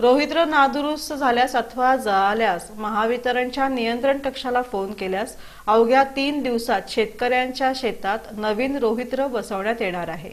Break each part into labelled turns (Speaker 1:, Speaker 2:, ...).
Speaker 1: रोहित्र नादुरुस्त झाल्यास अथवा जळाल्यास महावितरणच्या नियंत्रण कक्षाला फोन केल्यास अवघ्या तीन दिवसात शेतकऱ्यांच्या शेतात नवीन रोहित्र बसवण्यात येणार आहे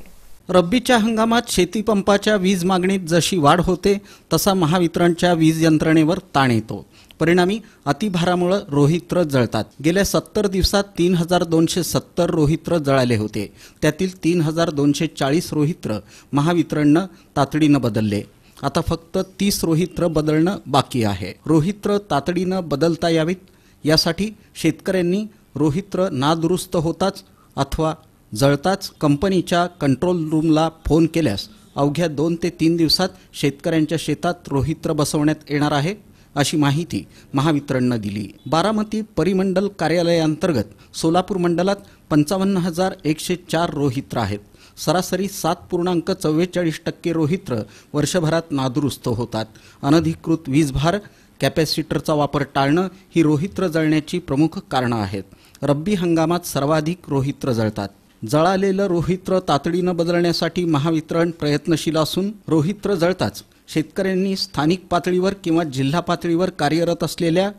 Speaker 2: रब्बीच्या हंगामात शेतीपंपाच्या वीज मागणीत जशी वाढ होते तसा महावितरणच्या वीज यंत्रणेवर ताण येतो परिणामी अतिभारामुळं रोहित्र जळतात गेल्या सत्तर दिवसात तीन हजार दोनशे सत्तर रोहित्र जळाले होते त्यातील तीन हजार दोनशे चाळीस रोहित्र महावितरणनं तातडीनं बदलले आता फक्त तीस रोहित्र बदलणं बाकी आहे रोहित्र तातडीनं बदलता यावीत यासाठी शेतकऱ्यांनी रोहित्र नादुरुस्त होताच अथवा जळताच कंपनीच्या कंट्रोल रूमला फोन केल्यास अवघ्या दोन ते तीन दिवसात शेतकऱ्यांच्या शेतात रोहित्र बसवण्यात येणार आहे अशी माहिती महावितरणनं दिली बारामती परिमंडल कार्यालयाअंतर्गत सोलापूर मंडलात पंचावन्न हजार एकशे चार रोहित्र आहेत सरासरी सात पूर्णांक चव्वेचाळीस टक्के रोहित्र वर्षभरात नादुरुस्त होतात अनधिकृत वीजभार कॅपॅसिटरचा वापर टाळणं ही रोहित्र जळण्याची प्रमुख कारणं आहेत रब्बी हंगामात सर्वाधिक रोहित्र जळतात जळालेलं रोहित्र तातडीनं बदलण्यासाठी महावितरण प्रयत्नशील असून रोहित्र जळताच शेतकऱ्यांनी स्थानिक पातळीवर किंवा जिल्हा पातळीवर कार्यरत असलेल्या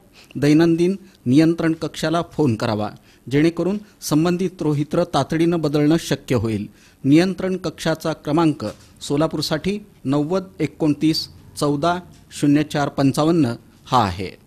Speaker 2: दैनंदिन नियंत्रण कक्षाला फोन करावा जेणेकरून संबंधित रोहित्र तातडीनं बदलणं शक्य होईल नियंत्रण कक्षाचा क्रमांक सोलापूरसाठी नव्वद एकोणतीस चौदा शून्य चार पंचावन्न हा आहे